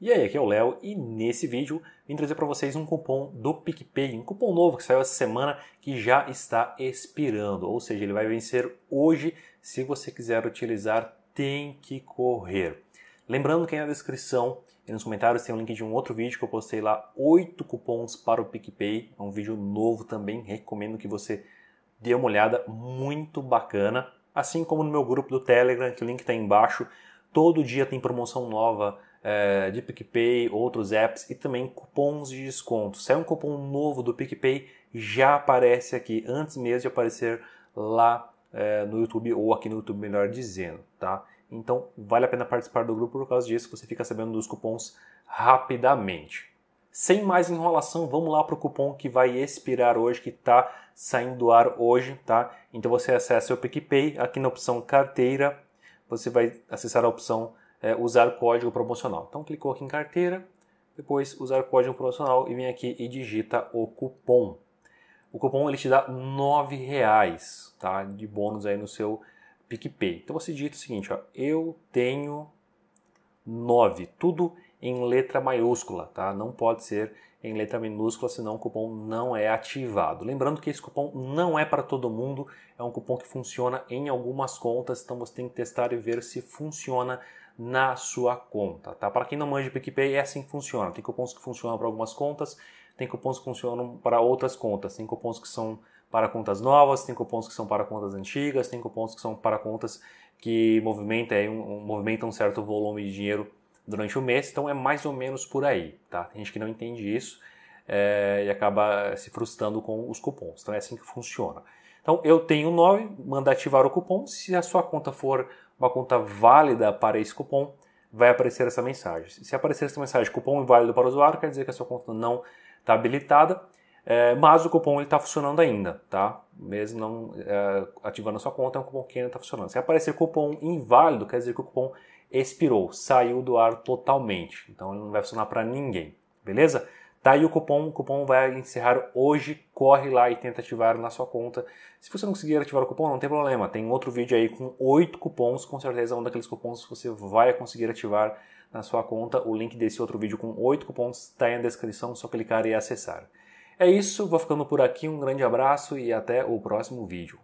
E aí, aqui é o Léo e nesse vídeo vim trazer para vocês um cupom do PicPay, um cupom novo que saiu essa semana que já está expirando, ou seja, ele vai vencer hoje. Se você quiser utilizar, tem que correr. Lembrando que na descrição e nos comentários tem um link de um outro vídeo que eu postei lá, oito cupons para o PicPay, é um vídeo novo também, recomendo que você dê uma olhada, muito bacana. Assim como no meu grupo do Telegram, que o link está embaixo, todo dia tem promoção nova, é, de PicPay, outros apps e também cupons de desconto. Sai é um cupom novo do PicPay, já aparece aqui, antes mesmo de aparecer lá é, no YouTube, ou aqui no YouTube, melhor dizendo, tá? Então vale a pena participar do grupo por causa disso, você fica sabendo dos cupons rapidamente. Sem mais enrolação, vamos lá para o cupom que vai expirar hoje, que está saindo do ar hoje, tá? Então você acessa o PicPay, aqui na opção carteira, você vai acessar a opção é, usar código promocional. Então clicou aqui em carteira, depois usar código promocional e vem aqui e digita o cupom. O cupom ele te dá R$ reais, tá, de bônus aí no seu PicPay. Então você digita o seguinte, ó, eu tenho nove, tudo em letra maiúscula, tá? Não pode ser em letra minúscula, senão o cupom não é ativado. Lembrando que esse cupom não é para todo mundo, é um cupom que funciona em algumas contas, então você tem que testar e ver se funciona na sua conta, tá? Para quem não manja de PicPay, é assim que funciona. Tem cupons que funcionam para algumas contas, tem cupons que funcionam para outras contas, tem cupons que são para contas novas, tem cupons que são para contas antigas, tem cupons que são para contas que movimentam, é, um, movimentam um certo volume de dinheiro durante o mês, então é mais ou menos por aí, tá? Tem gente que não entende isso é, e acaba se frustrando com os cupons, então é assim que funciona. Então eu tenho 9, manda ativar o cupom. Se a sua conta for uma conta válida para esse cupom, vai aparecer essa mensagem. Se aparecer essa mensagem cupom inválido para o usuário, quer dizer que a sua conta não está habilitada, é, mas o cupom está funcionando ainda, tá? Mesmo não é, ativando a sua conta, é um cupom que ainda está funcionando. Se aparecer cupom inválido, quer dizer que o cupom expirou, saiu do ar totalmente. Então ele não vai funcionar para ninguém, beleza? Tá aí o cupom, o cupom vai encerrar hoje, corre lá e tenta ativar na sua conta. Se você não conseguir ativar o cupom, não tem problema, tem outro vídeo aí com oito cupons, com certeza um daqueles cupons você vai conseguir ativar na sua conta. O link desse outro vídeo com oito cupons está aí na descrição, só clicar e acessar. É isso, vou ficando por aqui, um grande abraço e até o próximo vídeo.